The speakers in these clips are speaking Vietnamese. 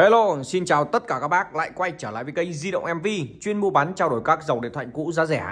Hello, xin chào tất cả các bác lại quay trở lại với kênh Di động MV chuyên mua bán trao đổi các dòng điện thoại cũ giá rẻ.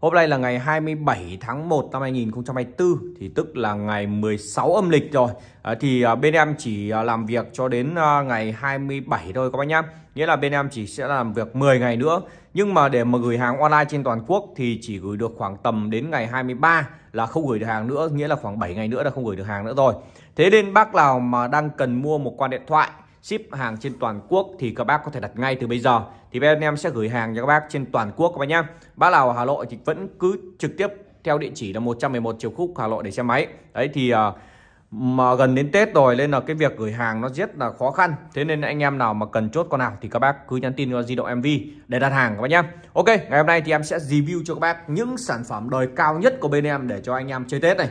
Hôm nay là ngày 27 tháng 1 năm 2024 thì tức là ngày 16 âm lịch rồi. À, thì à, bên em chỉ à, làm việc cho đến à, ngày 27 thôi các bác nhá. Nghĩa là bên em chỉ sẽ làm việc 10 ngày nữa. Nhưng mà để mà gửi hàng online trên toàn quốc thì chỉ gửi được khoảng tầm đến ngày 23 là không gửi được hàng nữa, nghĩa là khoảng 7 ngày nữa là không gửi được hàng nữa rồi. Thế nên bác nào mà đang cần mua một con điện thoại ship hàng trên toàn quốc thì các bác có thể đặt ngay từ bây giờ thì bên em sẽ gửi hàng cho các bác trên toàn quốc các bác nhé bác nào ở Hà Nội thì vẫn cứ trực tiếp theo địa chỉ là 111 triệu Khúc Hà Nội để xe máy đấy thì ờ, mà gần đến Tết rồi nên là cái việc gửi hàng nó rất là khó khăn thế nên anh em nào mà cần chốt con nào thì các bác cứ nhắn tin cho di động MV để đặt hàng các bác nhé Ok ngày hôm nay thì em sẽ review cho các bác những sản phẩm đời cao nhất của bên em để cho anh em chơi Tết này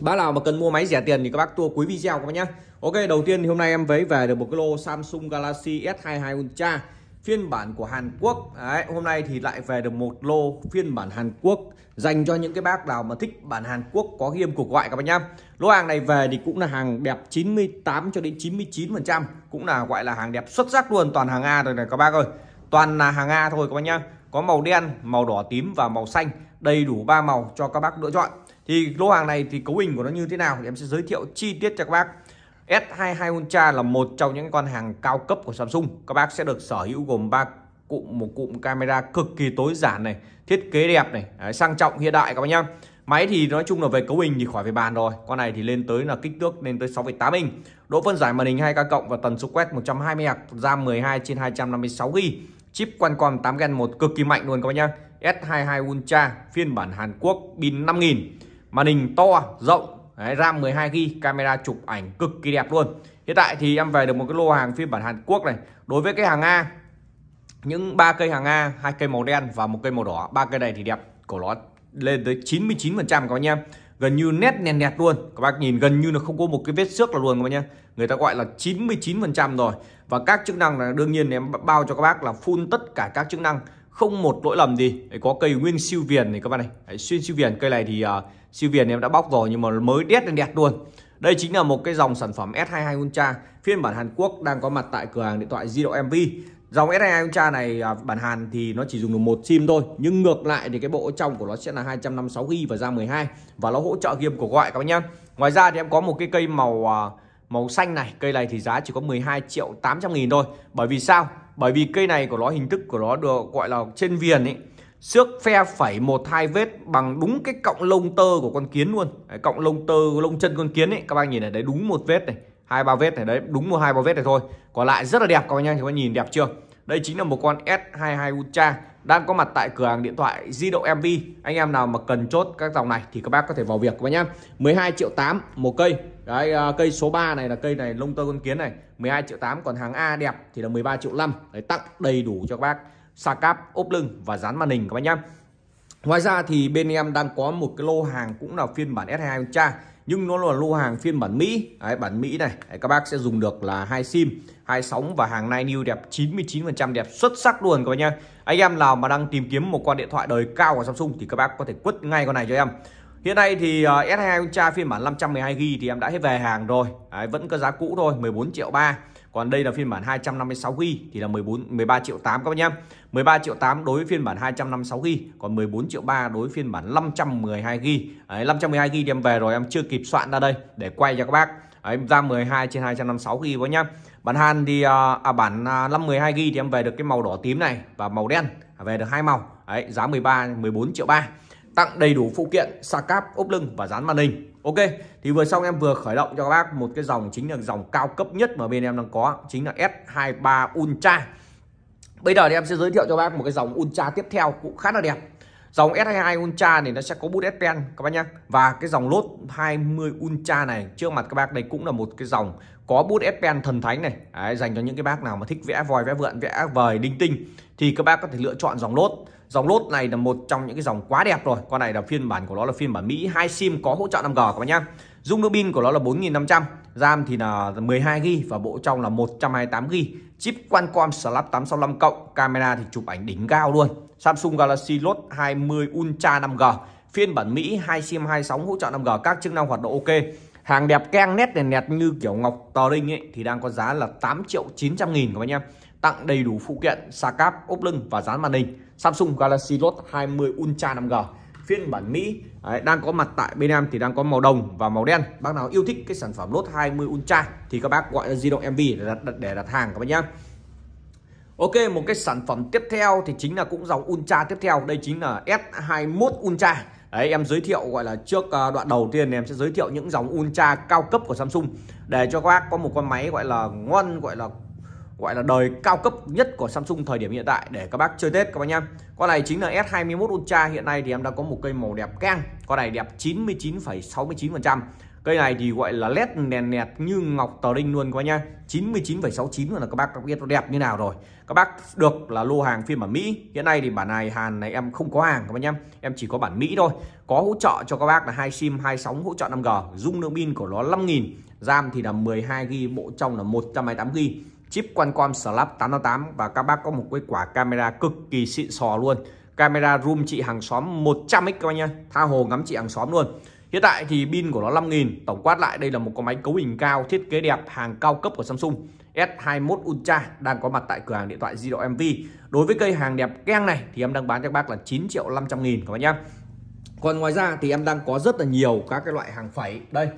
Bác nào mà cần mua máy rẻ tiền thì các bác tua cuối video các bác nhé Ok đầu tiên thì hôm nay em với về được một cái lô Samsung Galaxy S22 Ultra phiên bản của Hàn Quốc Đấy, hôm nay thì lại về được một lô phiên bản Hàn Quốc dành cho những cái bác nào mà thích bản Hàn Quốc có ghi âm cuộc gọi các bác nhá lô hàng này về thì cũng là hàng đẹp 98 cho đến 99 phần trăm cũng là gọi là hàng đẹp xuất sắc luôn toàn hàng A rồi này các bác ơi toàn là hàng A thôi các bác nhá có màu đen màu đỏ tím và màu xanh đầy đủ ba màu cho các bác lựa chọn thì lô hàng này thì cấu hình của nó như thế nào thì em sẽ giới thiệu chi tiết cho các bác S22 Ultra là một trong những con hàng cao cấp của Samsung các bác sẽ được sở hữu gồm ba cụm một cụm camera cực kỳ tối giản này thiết kế đẹp này đấy, sang trọng hiện đại các bác nhá Máy thì nói chung là về cấu hình thì khỏi về bàn rồi Con này thì lên tới là kích thước lên tới 6,8 inch Độ phân giải màn hình 2K cộng và tần số quét 120Hz RAM 12 trên 256GB Chip Qualcomm 8 Gen 1 cực kỳ mạnh luôn các bác nhá S22 Ultra phiên bản Hàn Quốc pin 5000 màn hình to rộng Đấy, RAM 12GB camera chụp ảnh cực kỳ đẹp luôn hiện tại thì em về được một cái lô hàng phiên bản Hàn Quốc này đối với cái hàng A những ba cây hàng A hai cây màu đen và một cây màu đỏ ba cây này thì đẹp của nó lên tới 99 phần trăm các anh em gần như nét nền đẹp luôn các bác nhìn gần như là không có một cái vết xước là luôn các bác nhé người ta gọi là 99 phần trăm rồi và các chức năng là đương nhiên em bao cho các bác là full tất cả các chức năng không một lỗi lầm gì đấy, có cây nguyên siêu viền này các bạn này đấy, xuyên siêu viền cây này thì uh, siêu viền em đã bóc rồi nhưng mà mới đét lên đẹp luôn đây chính là một cái dòng sản phẩm S22 Ultra phiên bản Hàn Quốc đang có mặt tại cửa hàng điện thoại di động MV dòng S22 Ultra này uh, bản Hàn thì nó chỉ dùng được một sim thôi nhưng ngược lại thì cái bộ trong của nó sẽ là 256 GB và ra 12 và nó hỗ trợ game của gọi các bạn nhá ngoài ra thì em có một cái cây màu uh, màu xanh này cây này thì giá chỉ có 12 triệu 800 nghìn thôi bởi vì sao bởi vì cây này của nó hình thức của nó được gọi là trên viền ấy xước phe phẩy một hai vết bằng đúng cái cọng lông tơ của con kiến luôn đấy, cọng lông tơ lông chân con kiến ấy các bạn nhìn ở đấy đúng một vết này hai ba vết này đấy đúng một hai ba vết này thôi còn lại rất là đẹp các bạn nhá các bạn nhìn đẹp chưa đây chính là một con S22 Ultra đang có mặt tại cửa hàng điện thoại di động MV. Anh em nào mà cần chốt các dòng này thì các bác có thể vào việc các bác nhá. 12 triệu 8 một cây. Đấy à, cây số 3 này là cây này lông tơ con kiến này, 12 triệu 8 còn hàng A đẹp thì là 13 triệu 5. Đấy tặng đầy đủ cho các bác sạc cáp, ốp lưng và dán màn hình các bác nhá. Ngoài ra thì bên em đang có một cái lô hàng cũng là phiên bản S22 Ultra nhưng nó là lô hàng phiên bản Mỹ đấy, bản Mỹ này đấy, các bác sẽ dùng được là hai sim hai sóng và hàng nine new đẹp 99% đẹp xuất sắc luôn các bác nhá anh em nào mà đang tìm kiếm một con điện thoại đời cao của Samsung thì các bác có thể quất ngay con này cho em Hiện nay thì uh, ờ, S2 Ultra phiên bản 512GB thì em đã hết về hàng rồi đấy, Vẫn có giá cũ thôi 14 triệu 3 còn đây là phiên bản 256GB thì là 14 13 triệu 8 các bác nhá. 13 triệu 8 đối với phiên bản 256GB, còn 14 triệu 3 đối với phiên bản 512GB. Đấy, 512GB đem về rồi em chưa kịp soạn ra đây để quay cho các bác. Đấy, ra 12 trên 256GB quá nhá. Bản han thì à, à bản 512GB à, thì em về được cái màu đỏ tím này và màu đen, à, về được hai màu. Đấy, giá 13 14 triệu 3. Tặng đầy đủ phụ kiện, sa cáp, ốp lưng và dán màn hình. Ok thì vừa xong em vừa khởi động cho các bác một cái dòng chính là dòng cao cấp nhất mà bên em đang có chính là S23 Ultra Bây giờ thì em sẽ giới thiệu cho bác một cái dòng Ultra tiếp theo cũng khá là đẹp Dòng S22 Ultra này nó sẽ có bút S Pen các bác nhé Và cái dòng lốt 20 Ultra này trước mặt các bác đây cũng là một cái dòng có bút S Pen thần thánh này Đấy, Dành cho những cái bác nào mà thích vẽ vòi vẽ vượn vẽ vời đinh tinh Thì các bác có thể lựa chọn dòng lốt dòng lốt này là một trong những cái dòng quá đẹp rồi con này là phiên bản của nó là phiên bản Mỹ hai sim có hỗ trợ 5G các bạn nhá dung lượng pin của nó là 4.500 RAM thì là 12 g và bộ trong là 128 g chip Qualcomm Snap 865 cộng camera thì chụp ảnh đỉnh cao luôn Samsung Galaxy Lốt 20 Ultra 5G phiên bản Mỹ hai sim hai sóng hỗ trợ 5G các chức năng hoạt động ok hàng đẹp keng nét đèn nẹt như kiểu ngọc tờ đinh ấy thì đang có giá là 8 triệu 900 nghìn các bạn nhá tặng đầy đủ phụ kiện xà cáp ốp lưng và dán màn hình Samsung Galaxy Note 20 Ultra 5G phiên bản Mỹ Đấy, đang có mặt tại bên em thì đang có màu đồng và màu đen bác nào yêu thích cái sản phẩm Note 20 Ultra thì các bác gọi là di động MV để đặt, để đặt hàng các bác nhé Ok một cái sản phẩm tiếp theo thì chính là cũng dòng Ultra tiếp theo đây chính là S21 Ultra Đấy, em giới thiệu gọi là trước à, đoạn đầu tiên em sẽ giới thiệu những dòng Ultra cao cấp của Samsung để cho các bác có một con máy gọi là ngon gọi là gọi là đời cao cấp nhất của Samsung thời điểm hiện tại để các bác chơi Tết các bác nhá. Con này chính là S21 Ultra hiện nay thì em đã có một cây màu đẹp keng. Con này đẹp 99,69%. Cây này thì gọi là led nền nẹt như ngọc tờ đinh luôn các bác nhá. 99,69 là các bác biết nó đẹp như nào rồi. Các bác được là lô hàng phiên bản Mỹ. Hiện nay thì bản này Hàn này em không có hàng các bác nhá. Em chỉ có bản Mỹ thôi. Có hỗ trợ cho các bác là hai sim, hai sóng hỗ trợ 5G, dung lượng pin của nó 5000, RAM thì là 12 GB, bộ trong là 128 GB chip Qualcomm Snap 888 và các bác có một cái quả camera cực kỳ xịn sò luôn camera room chị hàng xóm 100x các bác nhá tha hồ ngắm chị hàng xóm luôn hiện tại thì pin của nó 5.000 tổng quát lại đây là một con máy cấu hình cao thiết kế đẹp hàng cao cấp của Samsung S21 Ultra đang có mặt tại cửa hàng điện thoại di động MV đối với cây hàng đẹp keng này thì em đang bán cho các bác là 9 triệu 500 nghìn các bác nhá còn ngoài ra thì em đang có rất là nhiều các cái loại hàng phẩy đây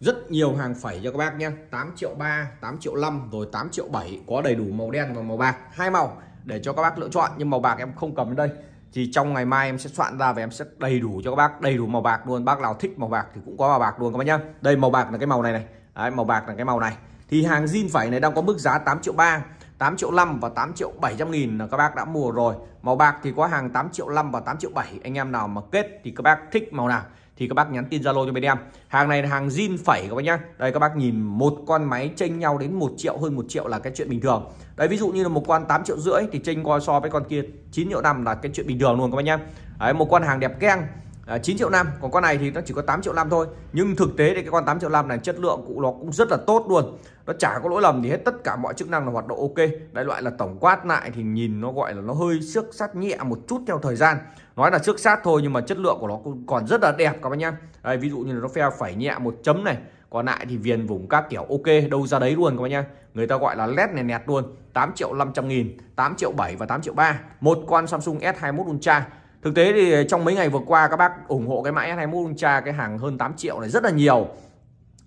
rất nhiều hàng phẩy cho các bác nhé 8 triệu 3 8 triệu 5 rồi 8 triệu 7 có đầy đủ màu đen và màu bạc hai màu để cho các bác lựa chọn nhưng màu bạc em không cầm đây thì trong ngày mai em sẽ soạn ra và em sẽ đầy đủ cho các bác đầy đủ màu bạc luôn bác nào thích màu bạc thì cũng có màu bạc luôn các bác nhá đây màu bạc là cái màu này này Đấy, màu bạc là cái màu này thì hàng zin phẩy này đang có mức giá 8 triệu 3 8 triệu 5 và 8 triệu 700 nghìn là các bác đã mua rồi màu bạc thì có hàng 8 triệu 5 và 8 triệu 7 anh em nào mà kết thì các bác thích màu nào thì các bác nhắn tin Zalo cho bên em hàng này là hàng zin phẩy các bác nhá đây các bác nhìn một con máy chênh nhau đến một triệu hơn một triệu là cái chuyện bình thường đấy ví dụ như là một con 8 triệu rưỡi thì chênh coi so với con kia 9 triệu năm là cái chuyện bình thường luôn các bác nhá đấy một con hàng đẹp keng à, 9 triệu 5 còn con này thì nó chỉ có 8 triệu 5 thôi nhưng thực tế thì cái con 8 triệu 5 này chất lượng cũng nó cũng rất là tốt luôn nó chả có lỗi lầm gì hết tất cả mọi chức năng là hoạt động ok đại loại là tổng quát lại thì nhìn nó gọi là nó hơi xước sát nhẹ một chút theo thời gian nói là xước sát thôi nhưng mà chất lượng của nó cũng còn rất là đẹp các bạn nhá Đây, ví dụ như là nó phe phẩy nhẹ một chấm này còn lại thì viền vùng các kiểu ok đâu ra đấy luôn các bạn nhá người ta gọi là led này nẹt luôn 8 triệu 500 nghìn 8 triệu 7 và 8 triệu 3 một con Samsung S21 Ultra Thực tế thì trong mấy ngày vừa qua các bác ủng hộ cái mã S21 Ultra cái hàng hơn 8 triệu này rất là nhiều.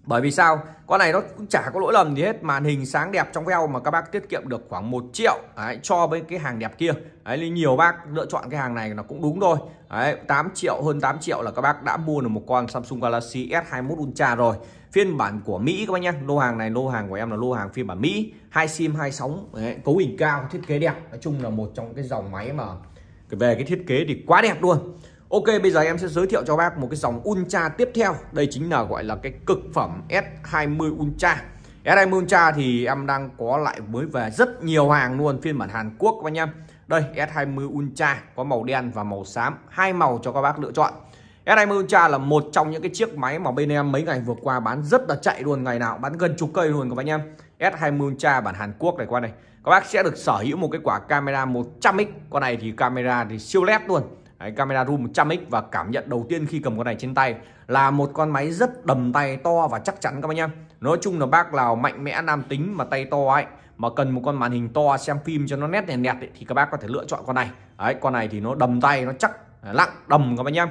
Bởi vì sao? Con này nó cũng chả có lỗi lầm gì hết, màn hình sáng đẹp trong veo mà các bác tiết kiệm được khoảng 1 triệu đấy, cho với cái hàng đẹp kia. Đấy nhiều bác lựa chọn cái hàng này nó cũng đúng thôi. Đấy, 8 triệu hơn 8 triệu là các bác đã mua được một con Samsung Galaxy S21 Ultra rồi. Phiên bản của Mỹ các bác nhá. Lô hàng này lô hàng của em là lô hàng phiên bản Mỹ, hai sim hai sóng, đấy, cấu hình cao, thiết kế đẹp. Nói chung là một trong cái dòng máy mà về cái thiết kế thì quá đẹp luôn Ok bây giờ em sẽ giới thiệu cho bác một cái dòng Ultra tiếp theo Đây chính là gọi là cái cực phẩm S20 Ultra S20 Ultra thì em đang có lại mới về rất nhiều hàng luôn phiên bản Hàn Quốc các anh em. Đây S20 Ultra có màu đen và màu xám hai màu cho các bác lựa chọn S20 Ultra là một trong những cái chiếc máy mà bên em mấy ngày vừa qua bán rất là chạy luôn Ngày nào bán gần chục cây luôn các anh em. S20 Ultra bản Hàn Quốc này qua này các bác sẽ được sở hữu một cái quả camera 100x con này thì camera thì siêu led luôn Đấy, camera zoom 100x và cảm nhận đầu tiên khi cầm con này trên tay là một con máy rất đầm tay to và chắc chắn các bác nhá nói chung là bác nào mạnh mẽ nam tính mà tay to ấy mà cần một con màn hình to xem phim cho nó nét nét, nét ấy, thì các bác có thể lựa chọn con này Đấy, con này thì nó đầm tay nó chắc lặng đầm các bác nhá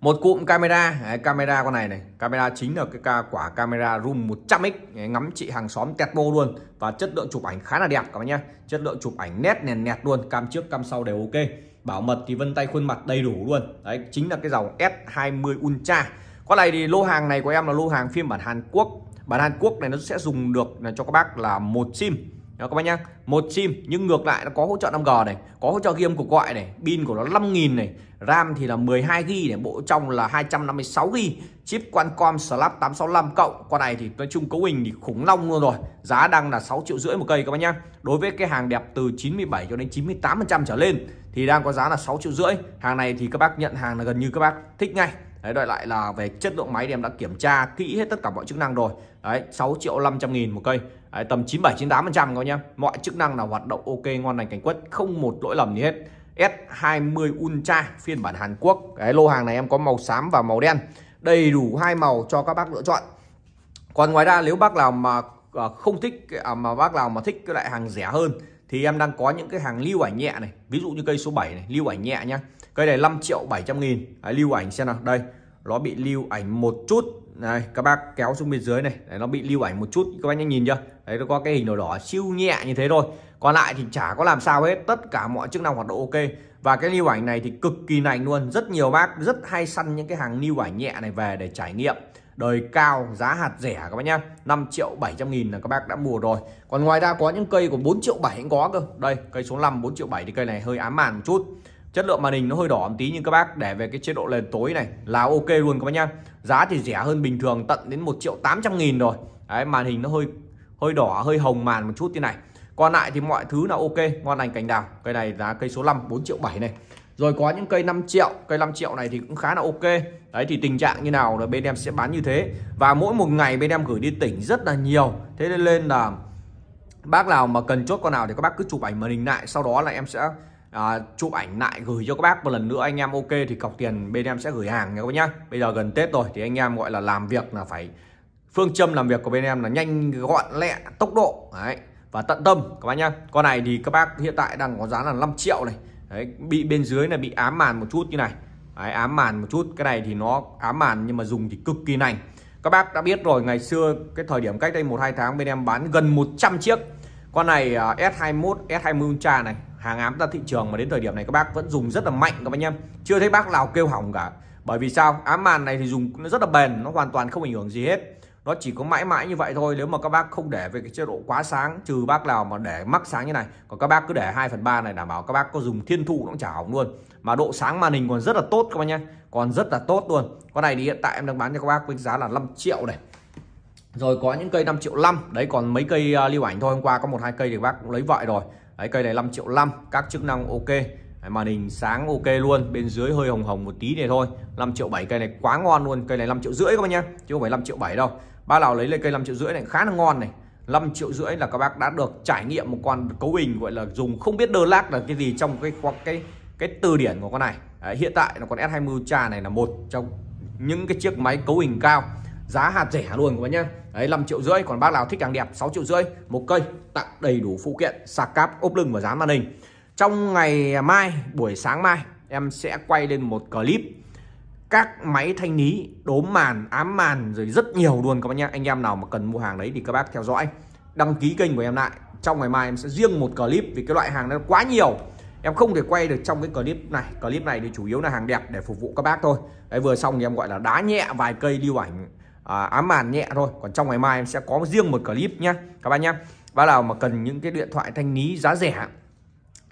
một cụm camera đấy, camera con này này camera chính là cái ca quả camera zoom 100x ngắm chị hàng xóm tẹt bô luôn và chất lượng chụp ảnh khá là đẹp các bạn nhé chất lượng chụp ảnh nét nền nẹt luôn cam trước cam sau đều ok bảo mật thì vân tay khuôn mặt đầy đủ luôn đấy chính là cái dòng S20 Ultra con này thì lô hàng này của em là lô hàng phiên bản Hàn Quốc bản Hàn Quốc này nó sẽ dùng được là cho các bác là một sim đó các bác nhá một sim nhưng ngược lại nó có hỗ trợ 5G này có hỗ trợ game âm cuộc gọi này pin của nó 5.000 này RAM thì là 12GB để bộ trong là 256GB, chip Qualcomm Snap 865 cộng. Con này thì nói chung cấu hình thì khủng long luôn rồi. Giá đang là 6 triệu rưỡi một cây các bác nhá. Đối với cái hàng đẹp từ 97 cho đến 98% trở lên thì đang có giá là 6 triệu rưỡi. Hàng này thì các bác nhận hàng là gần như các bác thích ngay. Đấy đợi lại là về chất lượng máy thì em đã kiểm tra kỹ hết tất cả mọi chức năng rồi. Đấy 6 triệu 500 nghìn một cây. Đấy, tầm 97 98% các bác nhá. Mọi chức năng là hoạt động ok ngon lành cảnh quất, không một lỗi lầm gì hết. S20 Ultra phiên bản Hàn Quốc cái lô hàng này em có màu xám và màu đen đầy đủ hai màu cho các bác lựa chọn còn ngoài ra nếu bác nào mà à, không thích à, mà bác nào mà thích cái loại hàng rẻ hơn thì em đang có những cái hàng lưu ảnh nhẹ này ví dụ như cây số 7 này lưu ảnh nhẹ nhá cây này 5 triệu 700 nghìn Đấy, lưu ảnh xem nào đây nó bị lưu ảnh một chút này các bác kéo xuống bên dưới này Đấy, nó bị lưu ảnh một chút các bác nhanh nhìn chưa Đấy nó có cái hình đỏ đỏ siêu nhẹ như thế thôi còn lại thì chả có làm sao hết tất cả mọi chức năng hoạt động ok và cái lưu ảnh này thì cực kỳ nành luôn rất nhiều bác rất hay săn những cái hàng lưu ảnh nhẹ này về để trải nghiệm đời cao giá hạt rẻ các bác nhá 5 triệu 700 nghìn là các bác đã mua rồi còn ngoài ra có những cây của 4 triệu 7 cũng có cơ đây cây số 5 4 triệu 7 thì cây này hơi ám màn một chút chất lượng màn hình nó hơi đỏ một tí nhưng các bác để về cái chế độ lên tối này là ok luôn các bác nhá giá thì rẻ hơn bình thường tận đến 1 triệu 800 nghìn rồi đấy màn hình nó hơi hơi đỏ hơi hồng màn một chút thế này còn lại thì mọi thứ là ok ngon lành cành đào cây này giá cây số 5 4 triệu 7 này rồi có những cây 5 triệu cây 5 triệu này thì cũng khá là ok đấy thì tình trạng như nào là bên em sẽ bán như thế và mỗi một ngày bên em gửi đi tỉnh rất là nhiều thế nên lên là bác nào mà cần chốt con nào thì các bác cứ chụp ảnh màn hình lại sau đó là em sẽ à, chụp ảnh lại gửi cho các bác một lần nữa anh em ok thì cọc tiền bên em sẽ gửi hàng nha các nhá bây giờ gần tết rồi thì anh em gọi là làm việc là phải phương châm làm việc của bên em là nhanh gọn lẹ tốc độ đấy và tận tâm các bác nhá con này thì các bác hiện tại đang có giá là 5 triệu này đấy, bị bên dưới là bị ám màn một chút như này đấy, ám màn một chút cái này thì nó ám màn nhưng mà dùng thì cực kỳ lành các bác đã biết rồi ngày xưa cái thời điểm cách đây một hai tháng bên em bán gần 100 chiếc con này uh, S21 S20 Ultra này hàng ám ra thị trường mà đến thời điểm này các bác vẫn dùng rất là mạnh các bác nhá chưa thấy bác nào kêu hỏng cả bởi vì sao ám màn này thì dùng nó rất là bền nó hoàn toàn không ảnh hưởng gì hết nó chỉ có mãi mãi như vậy thôi nếu mà các bác không để về cái chế độ quá sáng trừ bác nào mà để mắc sáng như này còn các bác cứ để 2 phần ba này đảm bảo các bác có dùng thiên thụ nó cũng chả hỏng luôn mà độ sáng màn hình còn rất là tốt các bác nhé còn rất là tốt luôn con này thì hiện tại em đang bán cho các bác với giá là 5 triệu này rồi có những cây 5 triệu 5 đấy còn mấy cây uh, lưu ảnh thôi hôm qua có một hai cây thì bác cũng lấy vậy rồi đấy cây này 5 triệu 5 các chức năng ok màn hình sáng ok luôn bên dưới hơi hồng hồng một tí này thôi 5 triệu 7 cây này quá ngon luôn cây này 5 triệu rưỡi các bác nhé chứ không phải 5 triệu 7 đâu bác nào lấy lên cây 5 triệu rưỡi này khá là ngon này 5 triệu rưỡi là các bác đã được trải nghiệm một con cấu hình gọi là dùng không biết đơ lác là cái gì trong cái cái cái, cái từ điển của con này Đấy, hiện tại là con S20 Ultra này là một trong những cái chiếc máy cấu hình cao giá hạt rẻ luôn các bác nhá đấy 5 triệu rưỡi còn bác nào thích càng đẹp 6 triệu rưỡi một cây tặng đầy đủ phụ kiện sạc cáp ốp lưng và giá màn hình trong ngày mai buổi sáng mai em sẽ quay lên một clip các máy thanh lý đốm màn ám màn rồi rất nhiều luôn các bác nhá anh em nào mà cần mua hàng đấy thì các bác theo dõi đăng ký kênh của em lại trong ngày mai em sẽ riêng một clip vì cái loại hàng nó quá nhiều em không thể quay được trong cái clip này clip này thì chủ yếu là hàng đẹp để phục vụ các bác thôi đấy vừa xong thì em gọi là đá nhẹ vài cây lưu ảnh à, ám màn nhẹ thôi còn trong ngày mai em sẽ có riêng một clip nhá các bác nhá bác nào mà cần những cái điện thoại thanh lý giá rẻ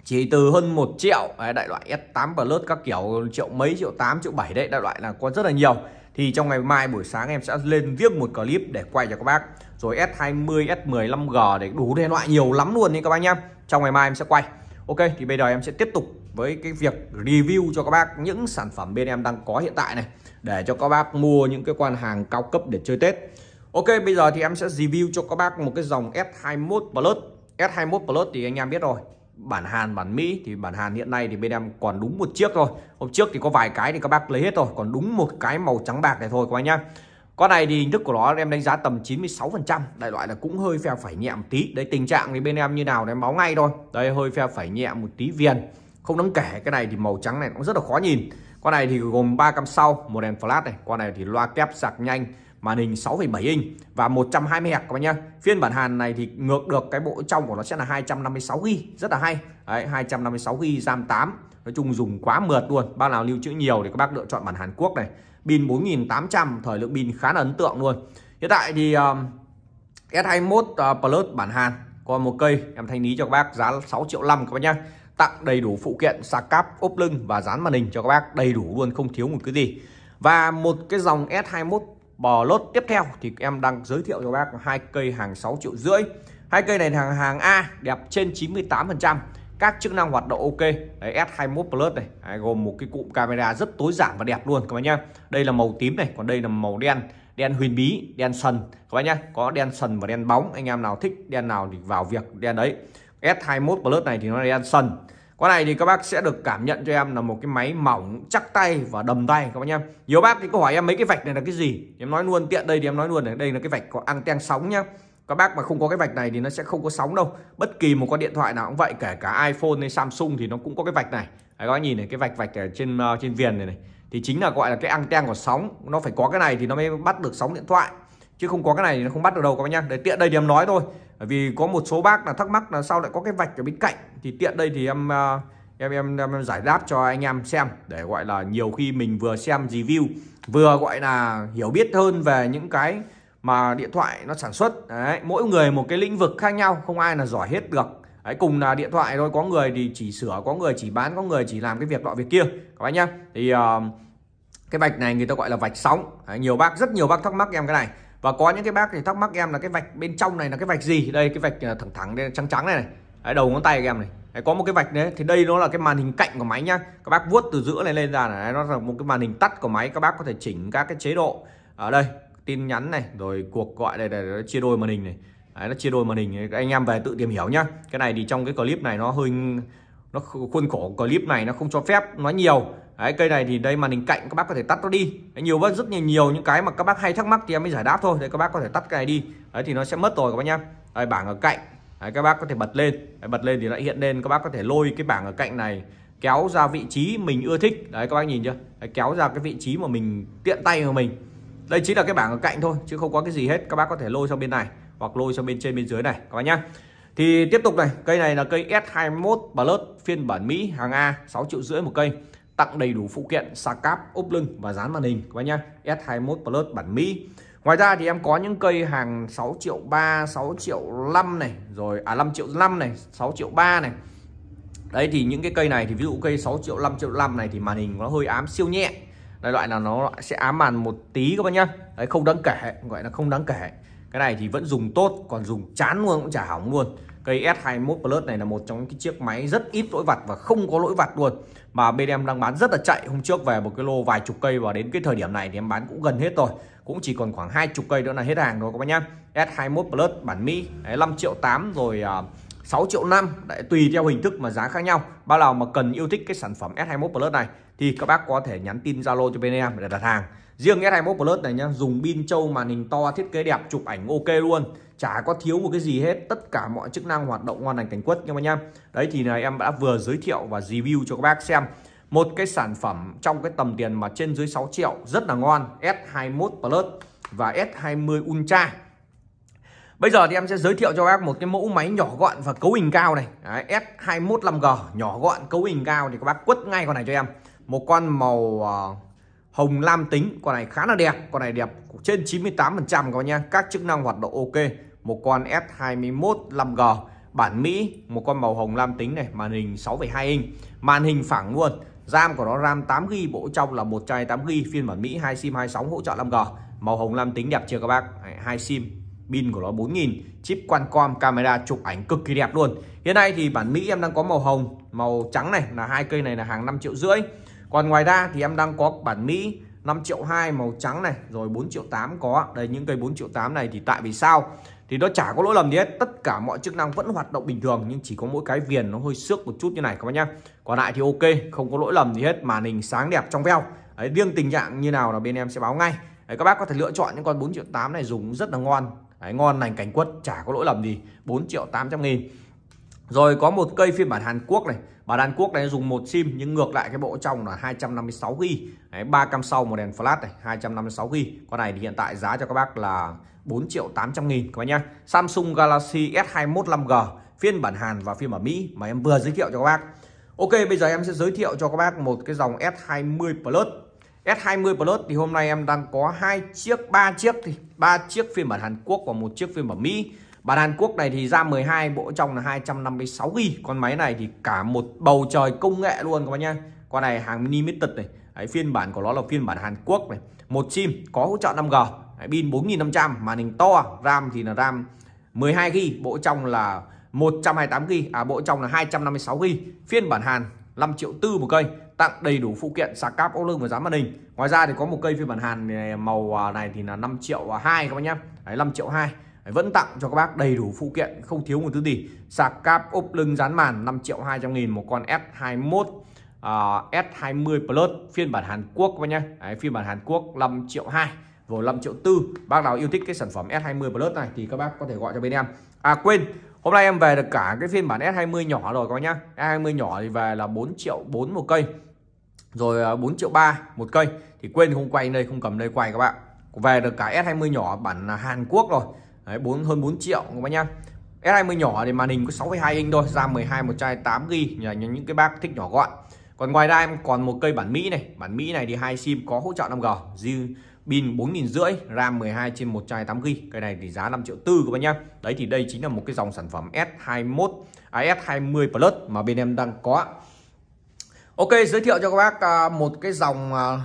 chỉ từ hơn 1 triệu đại loại S8 Plus các kiểu triệu mấy triệu 8 triệu 7 đấy đại loại là có rất là nhiều thì trong ngày mai buổi sáng em sẽ lên viết một clip để quay cho các bác rồi S20 S10 5G để đủ thể loại nhiều lắm luôn đi các bác nhá trong ngày mai em sẽ quay ok thì bây giờ em sẽ tiếp tục với cái việc review cho các bác những sản phẩm bên em đang có hiện tại này để cho các bác mua những cái quan hàng cao cấp để chơi Tết Ok bây giờ thì em sẽ review cho các bác một cái dòng S21 Plus S21 Plus thì anh em biết rồi bản Hàn bản Mỹ thì bản Hàn hiện nay thì bên em còn đúng một chiếc thôi hôm trước thì có vài cái thì các bác lấy hết rồi còn đúng một cái màu trắng bạc này thôi các bác nhá con này thì hình thức của nó em đánh giá tầm 96% đại loại là cũng hơi phe phải nhẹ một tí đấy tình trạng thì bên em như nào em báo ngay thôi đây hơi phe phải nhẹ một tí viền không đáng kể cái này thì màu trắng này cũng rất là khó nhìn con này thì gồm ba cam sau một đèn flash này con này thì loa kép sạc nhanh màn hình 6,7 inch và 120 Hz các bạn nhá. Phiên bản Hàn này thì ngược được cái bộ trong của nó sẽ là 256 GB, rất là hay. Đấy, 256 GB RAM 8. Nói chung dùng quá mượt luôn. Bác nào lưu trữ nhiều thì các bác lựa chọn bản Hàn Quốc này. Pin 4800, thời lượng pin khá là ấn tượng luôn. Hiện tại thì uh, S21 uh, Plus bản Hàn còn một cây em thanh lý cho các bác giá 6 triệu 5 các bác nhá tặng đầy đủ phụ kiện sạc cáp ốp lưng và dán màn hình cho các bác đầy đủ luôn không thiếu một cái gì và một cái dòng S21 bò lốt tiếp theo thì em đang giới thiệu cho bác hai cây hàng 6 triệu rưỡi hai cây này hàng hàng A đẹp trên 98 phần trăm các chức năng hoạt động ok đấy, S21 Plus này đấy, gồm một cái cụm camera rất tối giản và đẹp luôn các bạn nhá đây là màu tím này còn đây là màu đen đen huyền bí đen sần các bạn nhá có đen sần và đen bóng anh em nào thích đen nào thì vào việc đen đấy S21 Plus này thì nó là đen sần con này thì các bác sẽ được cảm nhận cho em là một cái máy mỏng chắc tay và đầm tay các bác nhá nhiều bác thì có hỏi em mấy cái vạch này là cái gì em nói luôn tiện đây thì em nói luôn này đây là cái vạch có anten sóng nhá các bác mà không có cái vạch này thì nó sẽ không có sóng đâu bất kỳ một con điện thoại nào cũng vậy kể cả iphone hay samsung thì nó cũng có cái vạch này Đấy, các bác nhìn này cái vạch vạch ở trên uh, trên viền này này thì chính là gọi là cái anten của sóng nó phải có cái này thì nó mới bắt được sóng điện thoại chứ không có cái này thì nó không bắt được đâu các bác nhá để tiện đây thì em nói thôi vì có một số bác là thắc mắc là sao lại có cái vạch ở bên cạnh thì tiện đây thì em à, em em, em giải đáp cho anh em xem để gọi là nhiều khi mình vừa xem review vừa gọi là hiểu biết hơn về những cái mà điện thoại nó sản xuất đấy mỗi người một cái lĩnh vực khác nhau không ai là giỏi hết được Đấy, cùng là điện thoại thôi có người thì chỉ sửa có người chỉ bán có người chỉ làm cái việc nọ việc kia các bác nhá thì uh, cái vạch này người ta gọi là vạch sóng Đấy, nhiều bác rất nhiều bác thắc mắc em cái này và có những cái bác thì thắc mắc em là cái vạch bên trong này là cái vạch gì đây cái vạch à, thẳng thẳng đây, trắng trắng này, này. Đấy, đầu ngón tay của em này đấy, có một cái vạch đấy thì đây nó là cái màn hình cạnh của máy nhá các bác vuốt từ giữa này lên ra này đấy, nó là một cái màn hình tắt của máy các bác có thể chỉnh các cái chế độ ở đây tin nhắn này rồi cuộc gọi này, này nó chia đôi màn hình này đấy, nó chia đôi màn hình anh em về tự tìm hiểu nhá cái này thì trong cái clip này nó hơi nó khuôn khổ clip này nó không cho phép nói nhiều Đấy, cây này thì đây màn hình cạnh các bác có thể tắt nó đi đấy, nhiều bác rất nhiều nhiều những cái mà các bác hay thắc mắc thì em mới giải đáp thôi đây các bác có thể tắt cái này đi đấy thì nó sẽ mất rồi các bác nhá đây, bảng ở cạnh đấy, các bác có thể bật lên đấy, bật lên thì lại hiện lên các bác có thể lôi cái bảng ở cạnh này kéo ra vị trí mình ưa thích đấy các bác nhìn chưa đấy, kéo ra cái vị trí mà mình tiện tay của mình đây chính là cái bảng ở cạnh thôi chứ không có cái gì hết các bác có thể lôi sang bên này hoặc lôi sang bên trên bên dưới này các bác nhá thì tiếp tục này cây này là cây S21 Plus phiên bản Mỹ hàng A 6 triệu rưỡi một cây tặng đầy đủ phụ kiện sạc cáp ốp lưng và dán màn hình các bác nhá S21 Plus bản Mỹ ngoài ra thì em có những cây hàng 6 triệu 3 6 triệu 5 này rồi à 5 triệu 5 này 6 triệu 3 này đấy thì những cái cây này thì ví dụ cây 6 triệu 5 triệu 5 này thì màn hình nó hơi ám siêu nhẹ đây loại là nó sẽ ám màn một tí các bác nhá đấy không đáng kể gọi là không đáng kể cái này thì vẫn dùng tốt còn dùng chán luôn cũng chả hỏng luôn cây S21 Plus này là một trong những cái chiếc máy rất ít lỗi vặt và không có lỗi vặt luôn mà bên em đang bán rất là chạy hôm trước về một cái lô vài chục cây và đến cái thời điểm này thì em bán cũng gần hết rồi cũng chỉ còn khoảng hai chục cây nữa là hết hàng rồi các bác nhá S21 Plus bản Mỹ đấy, 5 triệu 8 rồi à, uh, 6 triệu 5 đấy, tùy theo hình thức mà giá khác nhau bao nào mà cần yêu thích cái sản phẩm S21 Plus này thì các bác có thể nhắn tin Zalo cho bên em để đặt hàng riêng S21 Plus này nhá dùng pin trâu màn hình to thiết kế đẹp chụp ảnh ok luôn chả có thiếu một cái gì hết tất cả mọi chức năng hoạt động ngon lành cảnh quất nhưng mà nhá đấy thì này em đã vừa giới thiệu và review cho các bác xem một cái sản phẩm trong cái tầm tiền mà trên dưới 6 triệu rất là ngon S21 Plus và S20 Ultra Bây giờ thì em sẽ giới thiệu cho bác một cái mẫu máy nhỏ gọn và cấu hình cao này S21 5 g nhỏ gọn cấu hình cao thì các bác quất ngay con này cho em Một con màu ờ, hồng lam tính con này khá là đẹp con này đẹp trên 98 phần trăm các nhá các chức năng hoạt động ok một con S21 5G bản Mỹ một con màu hồng lam tính này màn hình 6,2 inch màn hình phẳng luôn RAM của nó RAM 8GB bộ trong là 128GB phiên bản Mỹ 2 SIM 26 hỗ trợ 5G màu hồng lam tính đẹp chưa các bác hai SIM pin của nó 4000 chip Qualcomm camera chụp ảnh cực kỳ đẹp luôn hiện nay thì bản Mỹ em đang có màu hồng màu trắng này là hai cây này là hàng 5 triệu rưỡi còn ngoài ra thì em đang có bản Mỹ 5 triệu 2 màu trắng này rồi 4 triệu 8 có đây những cây 4 triệu 8 này thì tại vì sao thì nó chả có lỗi lầm gì hết tất cả mọi chức năng vẫn hoạt động bình thường nhưng chỉ có mỗi cái viền nó hơi xước một chút như này các bác nhá còn lại thì ok không có lỗi lầm gì hết màn hình sáng đẹp trong veo đấy, riêng tình trạng như nào là bên em sẽ báo ngay đấy, các bác có thể lựa chọn những con 4 triệu 8 này dùng rất là ngon đấy, ngon lành cảnh quất chả có lỗi lầm gì 4 triệu 800 nghìn rồi có một cây phiên bản Hàn Quốc này và Đan Quốc này dùng một sim nhưng ngược lại cái bộ trong là 256 g ba cam sau một đèn flash này 256 g con này thì hiện tại giá cho các bác là 4 triệu 800 nghìn các bác nhá Samsung Galaxy S21 5G phiên bản Hàn và phiên bản Mỹ mà em vừa giới thiệu cho các bác Ok bây giờ em sẽ giới thiệu cho các bác một cái dòng S20 Plus S20 Plus thì hôm nay em đang có hai chiếc ba chiếc thì ba chiếc phiên bản Hàn Quốc và một chiếc phiên bản Mỹ bản Hàn Quốc này thì ra 12 bộ trong là 256 g con máy này thì cả một bầu trời công nghệ luôn các bạn nhá con này hàng limited này Đấy, phiên bản của nó là phiên bản Hàn Quốc này một sim có hỗ trợ 5G pin 4500 màn hình to RAM thì là RAM 12 g bộ trong là 128 g à bộ trong là 256 g phiên bản Hàn 5 triệu tư một cây tặng đầy đủ phụ kiện sạc cáp ốc lưng và giá màn hình ngoài ra thì có một cây phiên bản Hàn à, màu à, này thì là 5 triệu hai các bạn nhé Đấy, 5 triệu 2 vẫn tặng cho các bác đầy đủ phụ kiện không thiếu một thứ gì sạc cáp ốp lưng dán màn 5 triệu 200 nghìn một con S21 uh, S20 Plus phiên bản Hàn Quốc các bác nhé Đấy, phiên bản Hàn Quốc 5 triệu 2 rồi 5 triệu 4 bác nào yêu thích cái sản phẩm S20 Plus này thì các bác có thể gọi cho bên em à quên Hôm nay em về được cả cái phiên bản S20 nhỏ rồi các bác nhá. S20 nhỏ thì về là 4 triệu 4 một cây. Rồi 4 à, triệu 3 một cây. Thì quên không quay đây, không cầm đây quay các bạn. Về được cả S20 nhỏ bản Hàn Quốc rồi. Đấy, 4 hơn 4 triệu các bạn nhá. S20 nhỏ thì màn hình có 6,2 inch thôi, RAM 12 128 g nhà những cái bác thích nhỏ gọn. Còn ngoài ra em còn một cây bản Mỹ này, bản Mỹ này thì hai sim có hỗ trợ 5G, dư pin rưỡi RAM 12 trên 128 g Cây này thì giá 5 triệu tư các bạn nhá. Đấy thì đây chính là một cái dòng sản phẩm S21 à, S20 Plus mà bên em đang có. Ok, giới thiệu cho các bác à, một cái dòng à,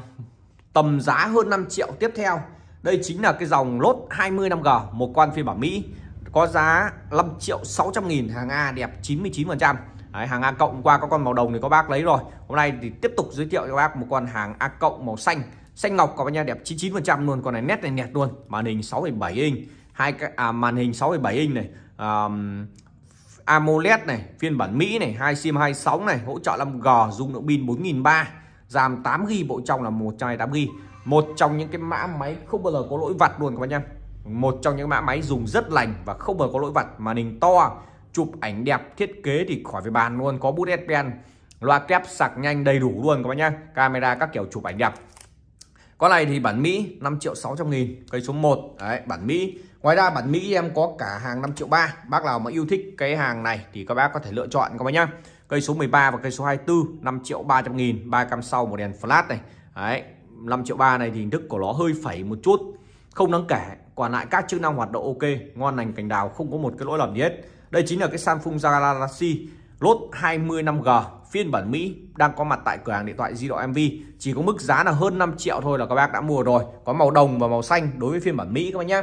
tầm giá hơn 5 triệu tiếp theo đây chính là cái dòng lốt 20 5G một quan phiên bản Mỹ có giá 5 triệu 600 nghìn hàng A đẹp 99% Đấy, hàng A cộng qua có con màu đồng thì có bác lấy rồi hôm nay thì tiếp tục giới thiệu cho bác một con hàng A cộng màu xanh xanh ngọc có nha đẹp 99% luôn con này nét này nẹt luôn màn hình 6,7 inch hai cái à, màn hình 6,7 inch này um, AMOLED này phiên bản Mỹ này hai sim 26 này hỗ trợ 5G dung lượng pin 4300 RAM 8GB bộ trong là 128GB một trong những cái mã máy không bao giờ có lỗi vặt luôn các bạn em một trong những mã máy dùng rất lành và không bao giờ có lỗi vặt màn hình to chụp ảnh đẹp thiết kế thì khỏi phải bàn luôn có bút S Pen loa kép sạc nhanh đầy đủ luôn các bạn nhá camera các kiểu chụp ảnh đẹp con này thì bản Mỹ 5 triệu 600 nghìn cây số 1 đấy bản Mỹ ngoài ra bản Mỹ em có cả hàng 5 triệu 3 bác nào mà yêu thích cái hàng này thì các bác có thể lựa chọn các bạn nhá cây số 13 và cây số 24 5 triệu 300 nghìn ba cam sau một đèn flash này đấy 5 triệu ba này thì hình thức của nó hơi phẩy một chút không đáng kể còn lại các chức năng hoạt động ok ngon lành cành đào không có một cái lỗi lầm gì hết đây chính là cái Samsung Galaxy lốt 5 g phiên bản Mỹ đang có mặt tại cửa hàng điện thoại di động MV chỉ có mức giá là hơn 5 triệu thôi là các bác đã mua rồi có màu đồng và màu xanh đối với phiên bản Mỹ các bác nhé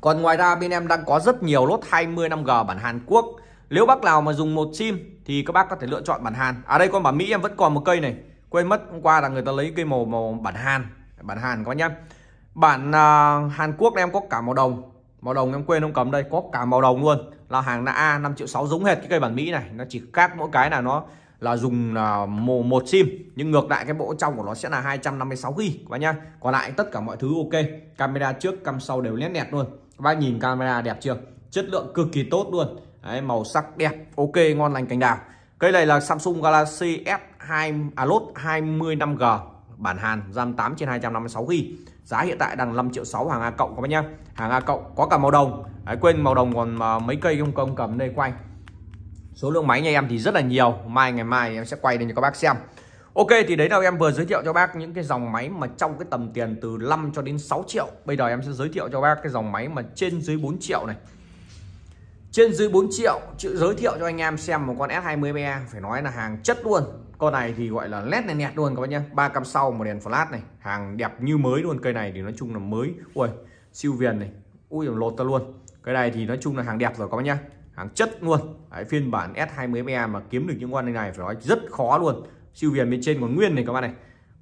còn ngoài ra bên em đang có rất nhiều lốt 5 g bản Hàn Quốc nếu bác nào mà dùng một sim thì các bác có thể lựa chọn bản Hàn ở à đây con bản Mỹ em vẫn còn một cây này quên mất hôm qua là người ta lấy cây màu màu bản Hàn bản Hàn có nhá bản uh, à, Hàn Quốc em có cả màu đồng màu đồng em quên không cầm đây có cả màu đồng luôn là hàng là A 5 triệu 6 giống hệt cái cây bản Mỹ này nó chỉ khác mỗi cái là nó là dùng uh, một sim nhưng ngược lại cái bộ trong của nó sẽ là 256 GB các bác nhá còn lại tất cả mọi thứ ok camera trước cam sau đều nét đẹp luôn các bác nhìn camera đẹp chưa chất lượng cực kỳ tốt luôn Đấy, màu sắc đẹp ok ngon lành cành đào Cây này là Samsung Galaxy S2 Alot à, 25G bản Hàn RAM 8 trên 256 GB. Giá hiện tại đang 5 triệu 6 hàng A cộng các bác nhá. Hàng A cộng có cả màu đồng. Đấy, quên màu đồng còn à, mấy cây không công cầm đây quay. Số lượng máy nhà em thì rất là nhiều, mai ngày mai em sẽ quay lên cho các bác xem. Ok thì đấy là em vừa giới thiệu cho bác những cái dòng máy mà trong cái tầm tiền từ 5 cho đến 6 triệu. Bây giờ em sẽ giới thiệu cho bác cái dòng máy mà trên dưới 4 triệu này trên dưới 4 triệu chữ giới thiệu cho anh em xem một con S20 e. phải nói là hàng chất luôn con này thì gọi là led này nẹt luôn các bác nhé ba cam sau một đèn flash này hàng đẹp như mới luôn cây này thì nói chung là mới ui siêu viền này ui lột ta luôn cái này thì nói chung là hàng đẹp rồi các bác nhé hàng chất luôn Đấy, phiên bản S20 e mà kiếm được những con này phải nói rất khó luôn siêu viền bên trên còn nguyên này các bạn này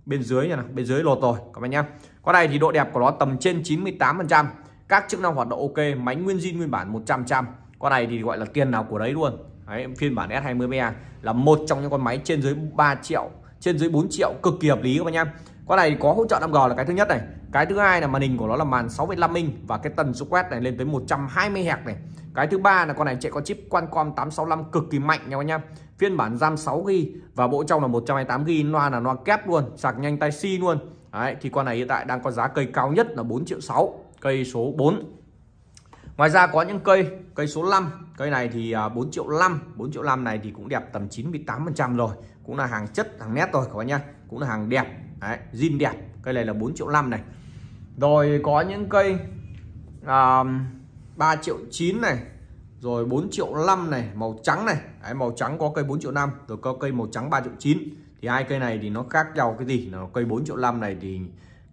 bên dưới nha bên dưới lột rồi các bạn nhé con này thì độ đẹp của nó tầm trên 98 phần trăm các chức năng hoạt động ok máy nguyên zin nguyên bản 100 trăm con này thì gọi là tiền nào của đấy luôn đấy, phiên bản s 20 me là một trong những con máy trên dưới 3 triệu trên dưới 4 triệu cực kỳ hợp lý các bạn nhá con này có hỗ trợ 5G là cái thứ nhất này cái thứ hai là màn hình của nó là màn 6,5 inch và cái tần số quét này lên tới 120 Hz này cái thứ ba là con này chạy có chip Qualcomm 865 cực kỳ mạnh nha các bạn nhá phiên bản RAM 6GB và bộ trong là 128GB loa là loa kép luôn sạc nhanh tai si luôn Đấy, thì con này hiện tại đang có giá cây cao nhất là 4 triệu 6 cây số 4 Ngoài ra có những cây cây số 5 cây này thì 4 à, triệu 5 4 triệu 5 này thì cũng đẹp tầm 98 phần trăm rồi cũng là hàng chất hàng nét rồi các bạn nhá cũng là hàng đẹp Đấy, zin đẹp cây này là 4 triệu 5 này rồi có những cây à, 3 triệu 9 này rồi 4 triệu 5 này màu trắng này Đấy, màu trắng có cây 4 triệu 5 rồi có cây màu trắng 3 triệu 9 thì hai cây này thì nó khác nhau cái gì là cây 4 triệu 5 này thì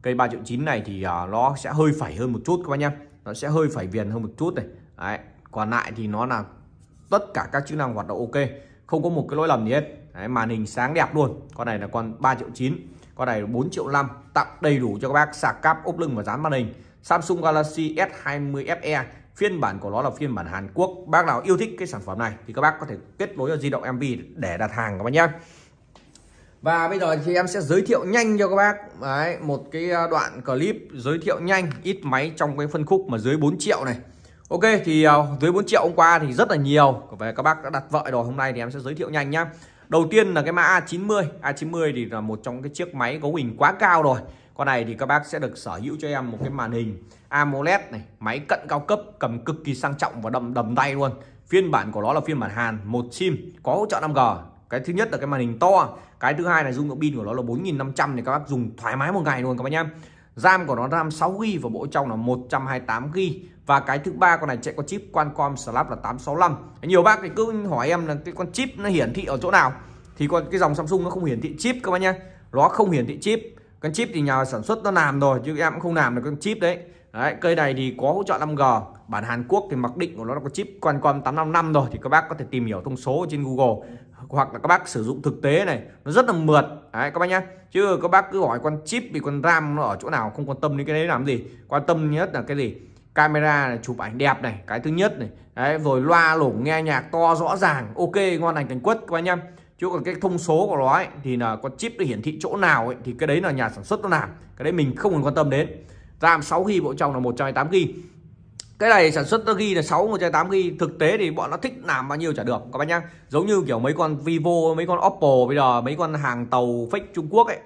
cây 3 triệu 9 này thì uh, nó sẽ hơi phẩy hơn một chút các bạn nhá nó sẽ hơi phải viền hơn một chút này đấy. còn lại thì nó là tất cả các chức năng hoạt động ok không có một cái lỗi lầm gì hết đấy, màn hình sáng đẹp luôn con này là con 3 triệu chín con này 4 triệu 5 tặng đầy đủ cho các bác sạc cáp ốp lưng và dán màn hình Samsung Galaxy S20 FE phiên bản của nó là phiên bản Hàn Quốc bác nào yêu thích cái sản phẩm này thì các bác có thể kết nối vào di động MV để đặt hàng các bác nhé và bây giờ thì em sẽ giới thiệu nhanh cho các bác Đấy, một cái ờ, đoạn clip giới thiệu nhanh ít máy trong cái phân khúc mà dưới 4 triệu này Ok thì ờ, dưới 4 triệu hôm qua thì rất là nhiều về các bác đã đặt vợ rồi hôm nay thì em sẽ giới thiệu nhanh nhá Đầu tiên là cái mã A90 A90 thì là một trong cái chiếc máy có hình quá cao rồi Con này thì các bác sẽ được sở hữu cho em một cái màn hình AMOLED này Máy cận cao cấp cầm cực kỳ sang trọng và đầm đầm tay luôn Phiên bản của nó là phiên bản Hàn một sim có hỗ trợ 5G cái thứ nhất là cái màn hình to cái thứ hai là dung lượng pin của nó là 4500 thì các bác dùng thoải mái một ngày luôn các bác nhá RAM của nó RAM 6GB và bộ trong là 128GB và cái thứ ba con này chạy con chip Qualcomm Snap là 865 nhiều bác thì cứ hỏi em là cái con chip nó hiển thị ở chỗ nào thì con cái dòng Samsung nó không hiển thị chip các bác nhá nó không hiển thị chip con chip thì nhà sản xuất nó làm rồi chứ em cũng không làm được con chip đấy Đấy, cây này thì có hỗ trợ 5G bản Hàn Quốc thì mặc định của nó là có chip Qualcomm 855 rồi thì các bác có thể tìm hiểu thông số trên Google hoặc là các bác sử dụng thực tế này nó rất là mượt đấy các bác nhá chứ các bác cứ hỏi con chip bị con ram nó ở chỗ nào không quan tâm đến cái đấy làm gì quan tâm nhất là cái gì camera này, chụp ảnh đẹp này cái thứ nhất này đấy rồi loa lổ nghe nhạc to rõ ràng ok ngon lành cảnh quất các bác nhá chứ còn cái thông số của nó ấy, thì là con chip nó hiển thị chỗ nào ấy, thì cái đấy là nhà sản xuất nó làm cái đấy mình không cần quan tâm đến ram 6 gb bộ trong là 128 gb cái này sản xuất nó ghi là 6 128 ghi thực tế thì bọn nó thích làm bao nhiêu chả được các bác nhá giống như kiểu mấy con Vivo mấy con Oppo bây giờ mấy con hàng tàu fake Trung Quốc ấy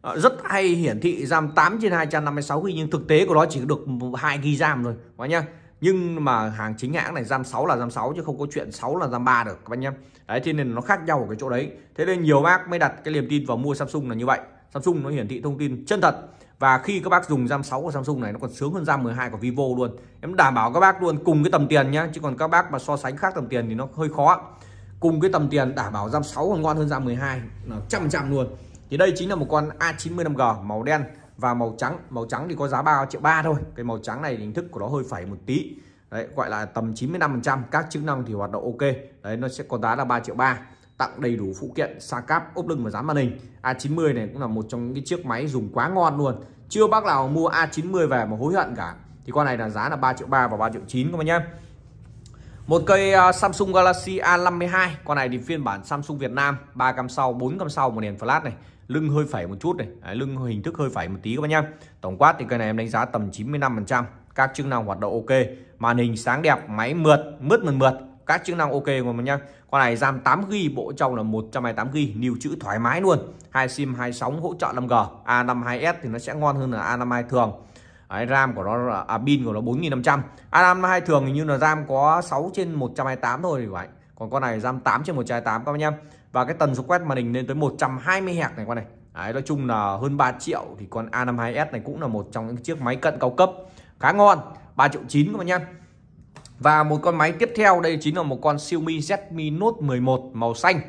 ờ, rất hay hiển thị RAM 8 trên 256 ghi nhưng thực tế của nó chỉ được hai ghi RAM rồi các bác nhá nhưng mà hàng chính hãng này RAM 6 là RAM 6 chứ không có chuyện 6 là RAM 3 được các bác nhá đấy thế nên nó khác nhau ở cái chỗ đấy thế nên nhiều bác mới đặt cái niềm tin vào mua Samsung là như vậy Samsung nó hiển thị thông tin chân thật và khi các bác dùng RAM 6 của Samsung này nó còn sướng hơn RAM 12 của Vivo luôn em đảm bảo các bác luôn cùng cái tầm tiền nhá chứ còn các bác mà so sánh khác tầm tiền thì nó hơi khó cùng cái tầm tiền đảm bảo RAM 6 còn ngon hơn RAM 12 là trăm trăm luôn thì đây chính là một con A95G màu đen và màu trắng màu trắng thì có giá 3 triệu ba thôi cái màu trắng này hình thức của nó hơi phẩy một tí đấy gọi là tầm 95 các chức năng thì hoạt động ok đấy nó sẽ có giá là 3 triệu ba tặng đầy đủ phụ kiện sa cáp ốp lưng và dán màn hình A90 này cũng là một trong những cái chiếc máy dùng quá ngon luôn chưa bác nào mua A90 về mà hối hận cả thì con này là giá là 3 triệu 3 và 3 triệu 9 các bạn nhé một cây à, Samsung Galaxy A52 con này thì phiên bản Samsung Việt Nam ba cam sau 4 cam sau một đèn flash này lưng hơi phẩy một chút này Đấy, lưng hình thức hơi phẩy một tí các bạn nhé tổng quát thì cây này em đánh giá tầm 95% các chức năng hoạt động ok màn hình sáng đẹp máy mượt mướt mượt mượt các chức năng ok rồi mình nhá con này RAM 8 g bộ trong là 128 g lưu trữ thoải mái luôn hai sim hai sóng hỗ trợ 5G A52s thì nó sẽ ngon hơn là A52 thường Đấy, RAM của nó là à, pin của nó 4500 A52 thường hình như là RAM có 6 trên 128 thôi thì phải còn con này RAM 8 trên 128 các bạn nhá và cái tần số quét màn hình lên tới 120 Hz này con này Đấy, nói chung là hơn 3 triệu thì con A52s này cũng là một trong những chiếc máy cận cao cấp khá ngon 3 triệu 9 các bạn nhá và một con máy tiếp theo đây chính là một con Xiaomi Redmi Note 11 màu xanh.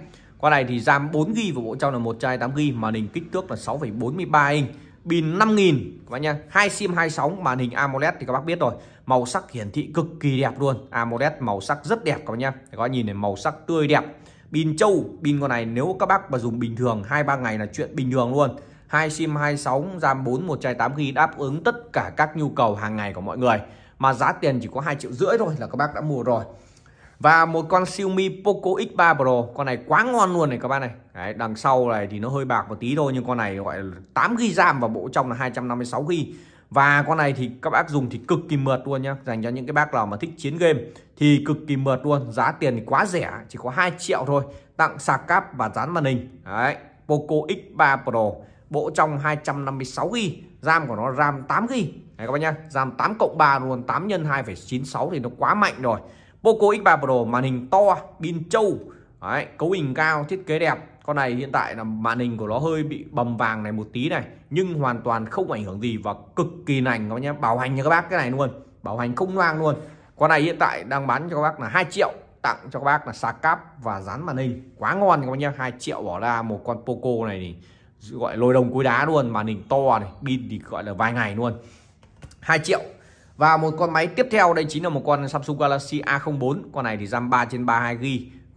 Con này thì RAM 4GB và bộ trong là 128GB, màn hình kích thước là 6,43 inch, pin 5000 các bác nhá. Hai sim hai sóng, màn hình AMOLED thì các bác biết rồi. Màu sắc hiển thị cực kỳ đẹp luôn. AMOLED màu sắc rất đẹp các bác nhá. Các bác nhìn này màu sắc tươi đẹp. Pin trâu, pin con này nếu các bác mà dùng bình thường 2 3 ngày là chuyện bình thường luôn. Hai sim hai sóng, RAM 4 128GB đáp ứng tất cả các nhu cầu hàng ngày của mọi người mà giá tiền chỉ có hai triệu rưỡi thôi là các bác đã mua rồi và một con Xiaomi Poco X3 Pro con này quá ngon luôn này các bác này Đấy, đằng sau này thì nó hơi bạc một tí thôi nhưng con này gọi là 8 gb RAM và bộ trong là 256 gb và con này thì các bác dùng thì cực kỳ mượt luôn nhá dành cho những cái bác nào mà thích chiến game thì cực kỳ mượt luôn giá tiền thì quá rẻ chỉ có 2 triệu thôi tặng sạc cáp và dán màn hình Đấy, Poco X3 Pro bộ trong 256 gb RAM của nó RAM 8 gb Đấy các bác nhá, giảm 8 cộng 3 luôn, 8 x 2,96 thì nó quá mạnh rồi. Poco X3 Pro màn hình to, pin trâu. Đấy, cấu hình cao, thiết kế đẹp. Con này hiện tại là màn hình của nó hơi bị bầm vàng này một tí này, nhưng hoàn toàn không ảnh hưởng gì và cực kỳ lành các bác nhá, bảo hành cho các bác cái này luôn, bảo hành không loang luôn. Con này hiện tại đang bán cho các bác là 2 triệu tặng cho các bác là sạc cáp và dán màn hình. Quá ngon các bác nhá, 2 triệu bỏ ra một con Poco này thì gọi lôi đồng cuối đá luôn, màn hình to này, pin thì gọi là vài ngày luôn. 2 triệu và một con máy tiếp theo đây chính là một con Samsung Galaxy A04 con này thì RAM 3 trên 32 g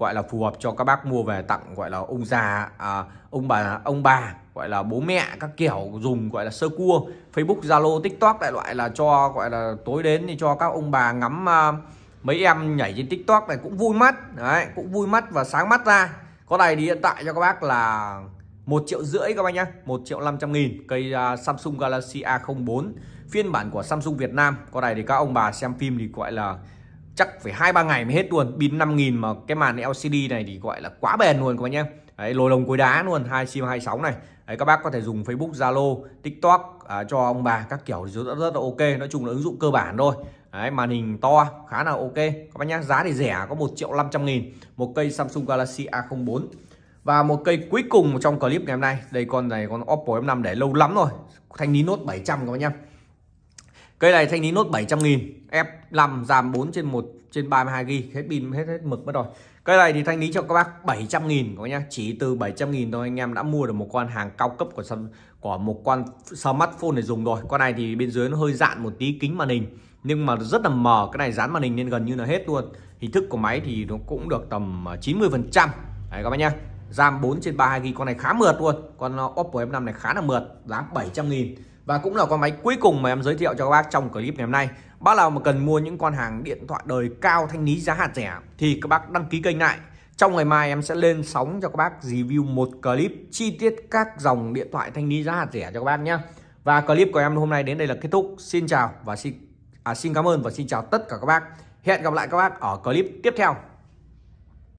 gọi là phù hợp cho các bác mua về tặng gọi là ông già à, ông bà ông bà gọi là bố mẹ các kiểu dùng gọi là sơ cua Facebook Zalo TikTok đại loại là cho gọi là tối đến thì cho các ông bà ngắm à, mấy em nhảy trên TikTok này cũng vui mắt đấy cũng vui mắt và sáng mắt ra con này thì hiện tại cho các bác là một triệu rưỡi các bác nhá một triệu 500 nghìn cây uh, Samsung Galaxy A04 phiên bản của Samsung Việt Nam con này thì các ông bà xem phim thì gọi là chắc phải hai ba ngày mới hết luôn pin 5000 mà cái màn LCD này thì gọi là quá bền luôn các bạn nhé Đấy, lồi lồng cuối đá luôn hai sim 26 này Đấy, các bác có thể dùng Facebook Zalo TikTok à, cho ông bà các kiểu rất, rất là ok nói chung là ứng dụng cơ bản thôi Đấy, màn hình to khá là ok các bác nhé, giá thì rẻ có 1 triệu 500 nghìn một cây Samsung Galaxy A04 và một cây cuối cùng trong clip ngày hôm nay đây con này con Oppo m 5 để lâu lắm rồi thanh lý nốt 700 các bác nhé. Cây này thanh lý nốt 700 nghìn F5 giảm 4 trên 1 trên 32GB Hết pin hết hết mực mất rồi Cây này thì thanh lý cho các bác 700 nghìn các bác nhá Chỉ từ 700 nghìn thôi anh em đã mua được một con hàng cao cấp của của một con smartphone để dùng rồi Con này thì bên dưới nó hơi dạn một tí kính màn hình Nhưng mà rất là mờ Cái này dán màn hình nên gần như là hết luôn Hình thức của máy thì nó cũng được tầm 90% ờ, Đấy các bác nhá RAM 4 trên 32GB con này khá mượt luôn Con ờ, Oppo F5 này khá là mượt Giá 700 nghìn và cũng là con máy cuối cùng mà em giới thiệu cho các bác trong clip ngày hôm nay bác nào mà cần mua những con hàng điện thoại đời cao thanh lý giá hạt rẻ thì các bác đăng ký kênh lại trong ngày mai em sẽ lên sóng cho các bác review một clip chi tiết các dòng điện thoại thanh lý giá hạt rẻ cho các bác nhé và clip của em hôm nay đến đây là kết thúc xin chào và xin à, xin cảm ơn và xin chào tất cả các bác hẹn gặp lại các bác ở clip tiếp theo